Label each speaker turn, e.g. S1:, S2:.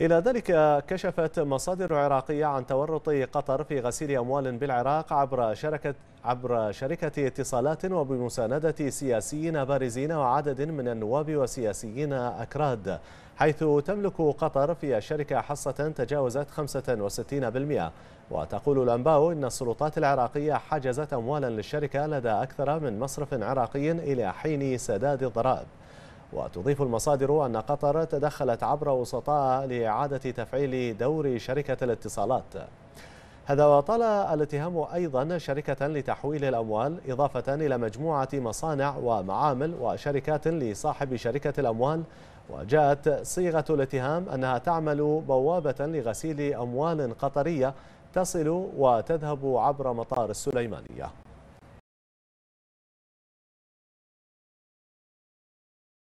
S1: إلى ذلك
S2: كشفت مصادر عراقية عن تورط قطر في غسيل أموال بالعراق عبر شركة عبر شركة اتصالات وبمساندة سياسيين بارزين وعدد من النواب وسياسيين أكراد حيث تملك قطر في الشركة حصة تجاوزت 65% وتقول الأنباء إن السلطات العراقية حجزت أموالا للشركة لدى أكثر من مصرف عراقي إلى حين سداد الضرائب وتضيف المصادر أن قطر تدخلت عبر وسطاء لإعادة تفعيل دور شركة الاتصالات هذا وطال الاتهام أيضا شركة لتحويل الأموال إضافة إلى مجموعة مصانع ومعامل وشركات لصاحب شركة الأموال وجاءت صيغة الاتهام أنها تعمل بوابة لغسيل أموال قطرية تصل وتذهب عبر مطار
S1: السليمانية